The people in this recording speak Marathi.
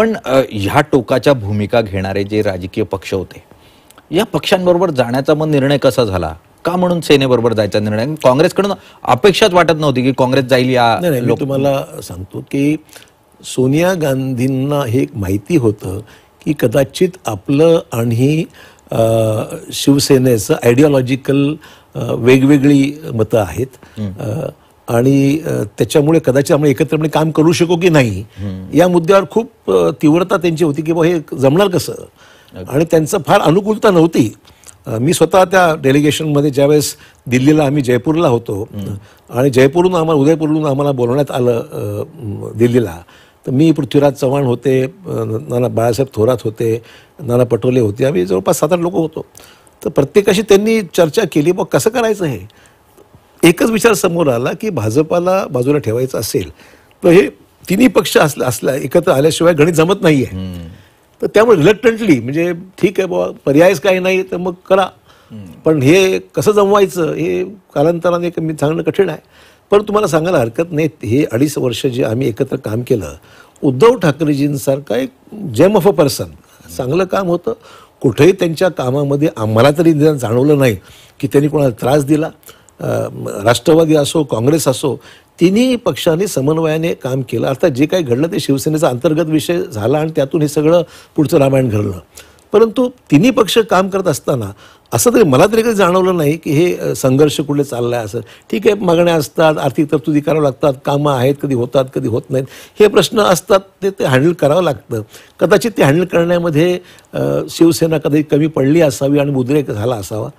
पण ह्या टोकाच्या भूमिका घेणारे जे राजकीय पक्ष होते या पक्षांबरोबर जाण्याचा मग निर्णय कसा झाला का म्हणून सेनेबरोबर जायचा निर्णय काँग्रेसकडून अपेक्षाच वाटत नव्हती की काँग्रेस जाईल या लोक तुम्हाला सांगतो की सोनिया गांधींना हे माहिती होतं की कदाचित आपलं आणि शिवसेनेचं आयडिओलॉजिकल वेगवेगळी मतं आहेत आणि त्याच्यामुळे कदाचित आम्ही एकत्रपणे काम करू शकू की नाही या मुद्द्यावर खूप तीव्रता त्यांची होती की हे जमणार कसं आणि त्यांचं फार अनुकूलता नव्हती मी स्वतः त्या डेलिगेशनमध्ये ज्यावेळेस दिल्लीला आम्ही जयपूरला होतो आणि जयपूरहून आम्हाला उदयपूरहून आम्हाला बोलवण्यात आलं दिल्लीला तर मी पृथ्वीराज चव्हाण होते नाना बाळासाहेब थोरात होते नाना पटोले होते आम्ही जवळपास सात आठ लोक होतो तर प्रत्येकाशी त्यांनी चर्चा केली बघ कसं करायचं हे एकच विचार समोर आला की भाजपाला बाजूला ठेवायचं असेल तर हे तिन्ही पक्ष असला असला एकत्र आल्याशिवाय गणित जमत नाही आहे तर त्यामुळे रिलक्टंटली म्हणजे ठीक आहे बाबा पर्यायच काही नाही तर मग करा पण हे कसं जमवायचं हे कालांतराने मी सांगणं कठीण आहे पण तुम्हाला सांगायला हरकत नाही हे अडीच वर्ष जे आम्ही एकत्र काम केलं उद्धव ठाकरेजींसारखा एक जेम ऑफ अ पर्सन चांगलं काम होतं कुठेही त्यांच्या कामामध्ये आम्हाला तरी जाणवलं नाही की त्यांनी कोणाला त्रास दिला राष्ट्रवादी असो काँग्रेस असो तिन्ही पक्षांनी समन्वयाने काम केलं अर्थात जे काही घडलं ते शिवसेनेचा अंतर्गत विषय झाला आणि त्यातून हे सगळं पुढचं रामायण घडलं परंतु तिन्ही पक्ष काम करत असताना असं तरी मला तरी काही जाणवलं नाही की हे संघर्ष कुठले चाललं आहे असं ठीक आहे मागण्या असतात आर्थिक तरतुदी कराव्या लागतात कामं आहेत कधी होतात कधी होत नाहीत हे प्रश्न असतात ते ते हँडल करावं लागतं कदाचित ते हँडल करण्यामध्ये शिवसेना कधी कमी पडली असावी आणि मुद्रेक झाला असावा